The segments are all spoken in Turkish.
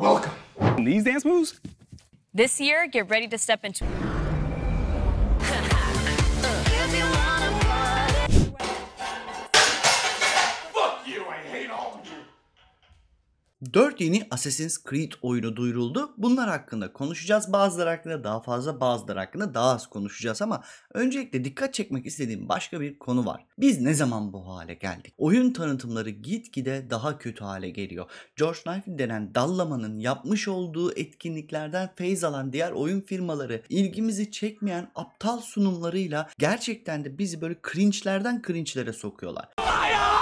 Welcome. These dance moves? This year, get ready to step into. 4 yeni Assassin's Creed oyunu duyuruldu. Bunlar hakkında konuşacağız. Bazıları hakkında daha fazla, bazıları hakkında daha az konuşacağız ama öncelikle dikkat çekmek istediğim başka bir konu var. Biz ne zaman bu hale geldik? Oyun tanıtımları gitgide daha kötü hale geliyor. George Knife denen dallamanın yapmış olduğu etkinliklerden feyz alan diğer oyun firmaları ilgimizi çekmeyen aptal sunumlarıyla gerçekten de bizi böyle cringe'lerden cringe'lere sokuyorlar. Hayır!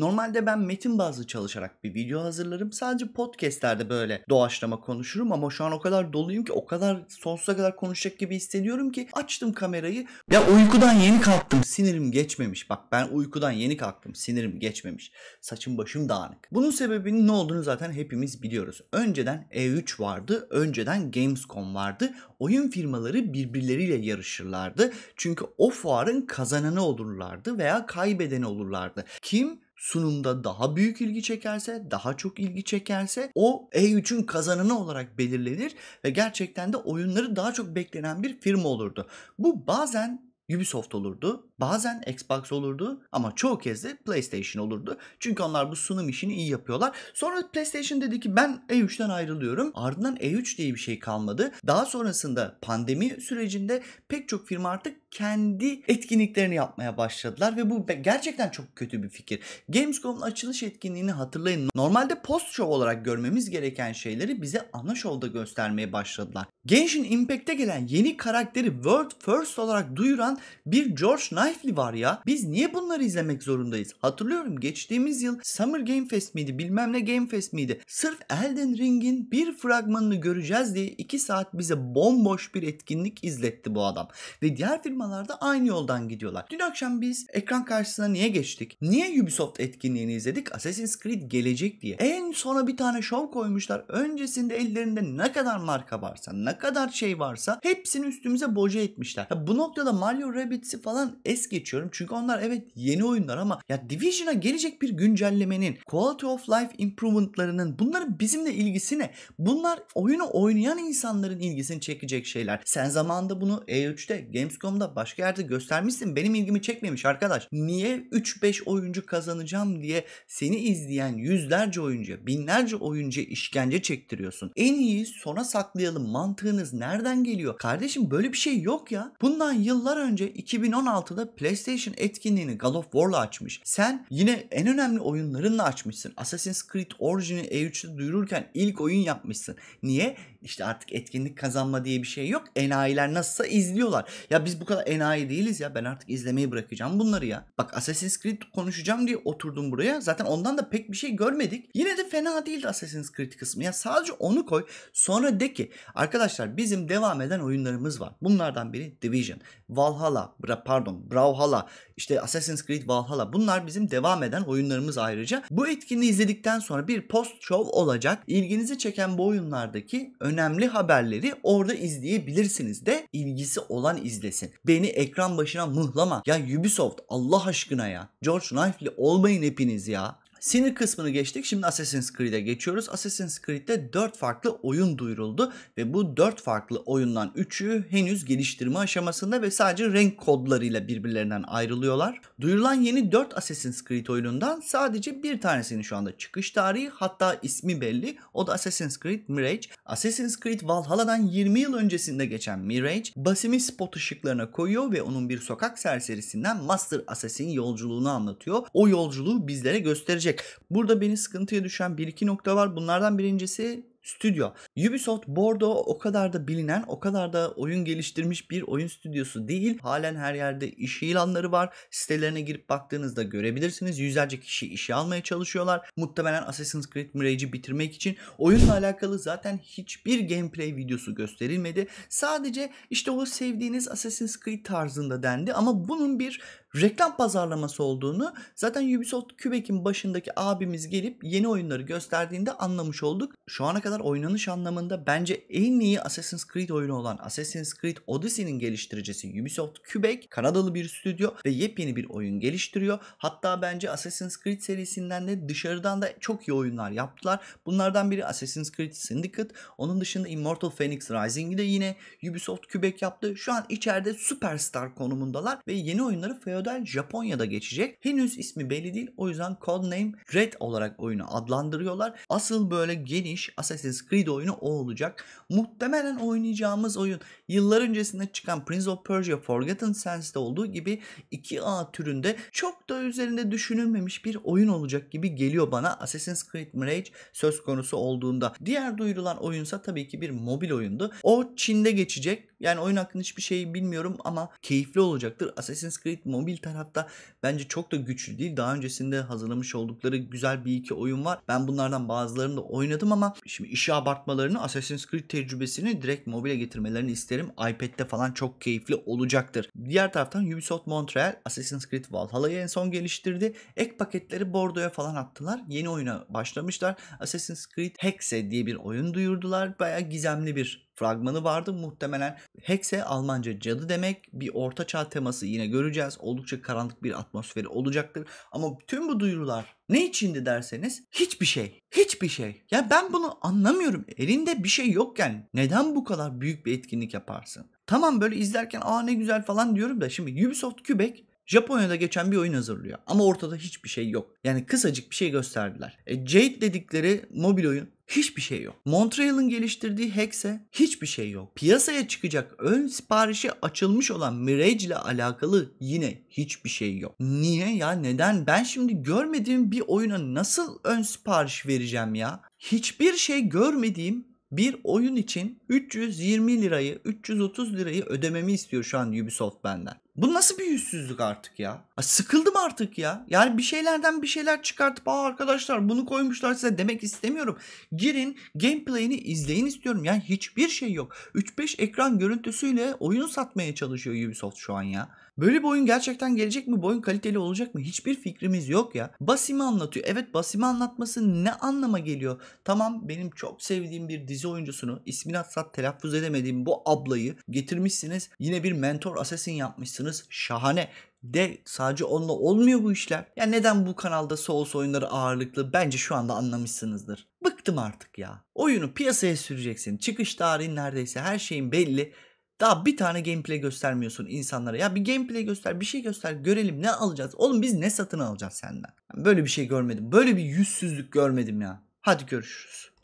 Normalde ben metin bazlı çalışarak bir video hazırlarım. Sadece podcastlerde böyle doğaçlama konuşurum ama şu an o kadar doluyum ki o kadar sonsuza kadar konuşacak gibi hissediyorum ki açtım kamerayı. Ya uykudan yeni kalktım. Sinirim geçmemiş. Bak ben uykudan yeni kalktım. Sinirim geçmemiş. Saçım başım dağınık. Bunun sebebinin ne olduğunu zaten hepimiz biliyoruz. Önceden E3 vardı. Önceden Gamescom vardı. Oyun firmaları birbirleriyle yarışırlardı. Çünkü o fuarın kazananı olurlardı veya kaybedeni olurlardı. Kim sunumda daha büyük ilgi çekerse, daha çok ilgi çekerse o E3'ün kazananı olarak belirlenir ve gerçekten de oyunları daha çok beklenen bir firma olurdu. Bu bazen Ubisoft olurdu, Bazen Xbox olurdu ama çoğu kez de PlayStation olurdu. Çünkü onlar bu sunum işini iyi yapıyorlar. Sonra PlayStation dedi ki ben E3'ten ayrılıyorum. Ardından E3 diye bir şey kalmadı. Daha sonrasında pandemi sürecinde pek çok firma artık kendi etkinliklerini yapmaya başladılar ve bu gerçekten çok kötü bir fikir. Gamescom'un açılış etkinliğini hatırlayın. Normalde post show olarak görmemiz gereken şeyleri bize ana show'da göstermeye başladılar. Genshin Impact'te gelen yeni karakteri World First olarak duyuran bir George Knight Knifely var ya. Biz niye bunları izlemek zorundayız? Hatırlıyorum geçtiğimiz yıl Summer Game Fest miydi bilmem ne Game Fest miydi? Sırf Elden Ring'in bir fragmanını göreceğiz diye 2 saat bize bomboş bir etkinlik izletti bu adam. Ve diğer firmalarda aynı yoldan gidiyorlar. Dün akşam biz ekran karşısına niye geçtik? Niye Ubisoft etkinliğini izledik? Assassin's Creed gelecek diye. En sona bir tane şov koymuşlar. Öncesinde ellerinde ne kadar marka varsa, ne kadar şey varsa hepsini üstümüze boca etmişler. Ya bu noktada Mario Rabbids'i falan es es geçiyorum. Çünkü onlar evet yeni oyunlar ama ya Division'a gelecek bir güncellemenin, quality of life improvement'larının bunların bizimle ilgisi ne? Bunlar oyunu oynayan insanların ilgisini çekecek şeyler. Sen zamanında bunu E3'te, Gamescom'da başka yerde göstermişsin. Benim ilgimi çekmemiş arkadaş. Niye 3-5 oyuncu kazanacağım diye seni izleyen yüzlerce oyuncu, binlerce oyuncu işkence çektiriyorsun. En iyi sona saklayalım mantığınız nereden geliyor? Kardeşim böyle bir şey yok ya. Bundan yıllar önce 2016'da PlayStation etkinliğini God of War'la açmış. Sen yine en önemli oyunlarınla açmışsın. Assassin's Creed Origin'i E3'te duyururken ilk oyun yapmışsın. Niye? İşte artık etkinlik kazanma diye bir şey yok. Enayiler nasılsa izliyorlar. Ya biz bu kadar enayi değiliz ya. Ben artık izlemeyi bırakacağım bunları ya. Bak Assassin's Creed konuşacağım diye oturdum buraya. Zaten ondan da pek bir şey görmedik. Yine de fena değildi Assassin's Creed kısmı. Ya sadece onu koy. Sonra de ki arkadaşlar bizim devam eden oyunlarımız var. Bunlardan biri Division, Valhalla, pardon Brawlhalla, işte Assassin's Creed Valhalla bunlar bizim devam eden oyunlarımız ayrıca. Bu etkinliği izledikten sonra bir post show olacak. İlginizi çeken bu oyunlardaki önemli haberleri orada izleyebilirsiniz de ilgisi olan izlesin. Beni ekran başına mıhlama. Ya Ubisoft Allah aşkına ya. George Knife'li olmayın hepiniz ya. Sinir kısmını geçtik. Şimdi Assassin's Creed'e geçiyoruz. Assassin's Creed'de 4 farklı oyun duyuruldu ve bu 4 farklı oyundan 3'ü henüz geliştirme aşamasında ve sadece renk kodlarıyla birbirlerinden ayrılıyorlar. Duyurulan yeni 4 Assassin's Creed oyunundan sadece bir tanesinin şu anda çıkış tarihi hatta ismi belli. O da Assassin's Creed Mirage. Assassin's Creed Valhalla'dan 20 yıl öncesinde geçen Mirage basimi spot ışıklarına koyuyor ve onun bir sokak serserisinden Master Assassin yolculuğunu anlatıyor. O yolculuğu bizlere gösterecek gelecek. Burada beni sıkıntıya düşen bir iki nokta var. Bunlardan birincisi stüdyo. Ubisoft Bordeaux o kadar da bilinen, o kadar da oyun geliştirmiş bir oyun stüdyosu değil. Halen her yerde iş ilanları var. Sitelerine girip baktığınızda görebilirsiniz. Yüzlerce kişi işe almaya çalışıyorlar. Muhtemelen Assassin's Creed Mirage'i bitirmek için. Oyunla alakalı zaten hiçbir gameplay videosu gösterilmedi. Sadece işte o sevdiğiniz Assassin's Creed tarzında dendi ama bunun bir reklam pazarlaması olduğunu zaten Ubisoft Quebec'in başındaki abimiz gelip yeni oyunları gösterdiğinde anlamış olduk. Şu ana kadar oynanış anlamında bence en iyi Assassin's Creed oyunu olan Assassin's Creed Odyssey'nin geliştiricisi Ubisoft Quebec Kanadalı bir stüdyo ve yepyeni bir oyun geliştiriyor. Hatta bence Assassin's Creed serisinden de dışarıdan da çok iyi oyunlar yaptılar. Bunlardan biri Assassin's Creed Syndicate. Onun dışında Immortal Phoenix Rising'i de yine Ubisoft Quebec yaptı. Şu an içeride süperstar konumundalar ve yeni oyunları model Japonya'da geçecek. Henüz ismi belli değil. O yüzden codename Red olarak oyunu adlandırıyorlar. Asıl böyle geniş Assassin's Creed oyunu o olacak. Muhtemelen oynayacağımız oyun yıllar öncesinde çıkan Prince of Persia Forgotten Sands'te olduğu gibi 2A türünde çok da üzerinde düşünülmemiş bir oyun olacak gibi geliyor bana Assassin's Creed Mirage söz konusu olduğunda. Diğer duyurulan oyunsa tabii ki bir mobil oyundu. O Çin'de geçecek yani oyun hakkında hiçbir şey bilmiyorum ama keyifli olacaktır. Assassin's Creed mobil tarafta bence çok da güçlü değil. Daha öncesinde hazırlamış oldukları güzel bir iki oyun var. Ben bunlardan bazılarını da oynadım ama şimdi işi abartmalarını Assassin's Creed tecrübesini direkt mobile getirmelerini isterim. iPad'de falan çok keyifli olacaktır. Diğer taraftan Ubisoft Montreal Assassin's Creed Valhalla'yı en son geliştirdi. Ek paketleri Bordeaux'a falan attılar. Yeni oyuna başlamışlar. Assassin's Creed Hexe diye bir oyun duyurdular. Baya gizemli bir fragmanı vardı muhtemelen. Hexe Almanca cadı demek. Bir orta çağ teması yine göreceğiz. Oldukça karanlık bir atmosferi olacaktır. Ama tüm bu duyurular ne içindi derseniz hiçbir şey. Hiçbir şey. Ya ben bunu anlamıyorum. Elinde bir şey yokken neden bu kadar büyük bir etkinlik yaparsın? Tamam böyle izlerken aa ne güzel falan diyorum da şimdi Ubisoft Quebec Japonya'da geçen bir oyun hazırlıyor. Ama ortada hiçbir şey yok. Yani kısacık bir şey gösterdiler. E, Jade dedikleri mobil oyun hiçbir şey yok. Montreal'ın geliştirdiği Hex'e hiçbir şey yok. Piyasaya çıkacak ön siparişi açılmış olan Mirage ile alakalı yine hiçbir şey yok. Niye ya neden? Ben şimdi görmediğim bir oyuna nasıl ön sipariş vereceğim ya? Hiçbir şey görmediğim bir oyun için 320 lirayı, 330 lirayı ödememi istiyor şu an Ubisoft benden. Bu nasıl bir yüzsüzlük artık ya? Ay sıkıldım artık ya. Yani bir şeylerden bir şeyler çıkartıp Aa arkadaşlar bunu koymuşlar size demek istemiyorum. Girin gameplay'ini izleyin istiyorum. Yani hiçbir şey yok. 3-5 ekran görüntüsüyle oyunu satmaya çalışıyor Ubisoft şu an ya. Böyle bir oyun gerçekten gelecek mi? Bu oyun kaliteli olacak mı? Hiçbir fikrimiz yok ya. Basim'i anlatıyor. Evet Basim'i anlatması ne anlama geliyor? Tamam benim çok sevdiğim bir dizi oyuncusunu ismini atsat telaffuz edemediğim bu ablayı getirmişsiniz. Yine bir mentor assassin yapmışsınız oynuyorsanız şahane. De sadece onunla olmuyor bu işler. Ya neden bu kanalda Souls oyunları ağırlıklı bence şu anda anlamışsınızdır. Bıktım artık ya. Oyunu piyasaya süreceksin. Çıkış tarihin neredeyse her şeyin belli. Daha bir tane gameplay göstermiyorsun insanlara. Ya bir gameplay göster, bir şey göster, görelim ne alacağız. Oğlum biz ne satın alacağız senden? böyle bir şey görmedim. Böyle bir yüzsüzlük görmedim ya. Hadi görüşürüz.